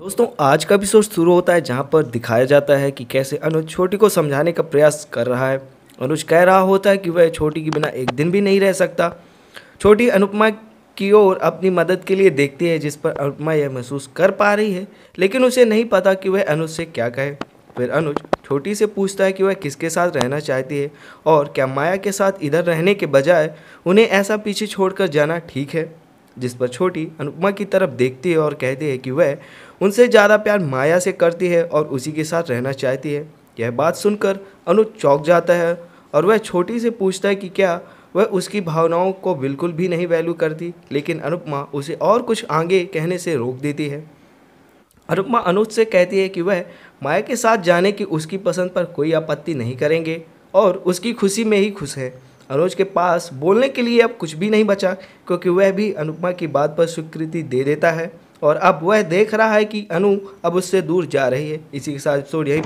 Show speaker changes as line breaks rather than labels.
दोस्तों आज का एपिसोड शुरू होता है जहाँ पर दिखाया जाता है कि कैसे अनुज छोटी को समझाने का प्रयास कर रहा है अनुज कह रहा होता है कि वह छोटी के बिना एक दिन भी नहीं रह सकता छोटी अनुपमा की ओर अपनी मदद के लिए देखती है जिस पर अनुपमा यह महसूस कर पा रही है लेकिन उसे नहीं पता कि वह अनुज से क्या कहे फिर अनुज छोटी से पूछता है कि वह किसके साथ रहना चाहती है और क्या माया के साथ इधर रहने के बजाय उन्हें ऐसा पीछे छोड़कर जाना ठीक है जिस पर छोटी अनुपमा की तरफ देखती है और कहती है कि वह उनसे ज़्यादा प्यार माया से करती है और उसी के साथ रहना चाहती है यह बात सुनकर अनु चौंक जाता है और वह छोटी से पूछता है कि क्या वह उसकी भावनाओं को बिल्कुल भी नहीं वैल्यू करती लेकिन अनुपमा उसे और कुछ आगे कहने से रोक देती है अनुपमा अनुज से कहती है कि वह माया के साथ जाने की उसकी पसंद पर कोई आपत्ति नहीं करेंगे और उसकी खुशी में ही खुश है अनुज के पास बोलने के लिए अब कुछ भी नहीं बचा क्योंकि वह भी अनुपमा की बात पर स्वीकृति दे देता है और अब वह देख रहा है कि अनु अब उससे दूर जा रही है इसी के साथ एपिसोड यही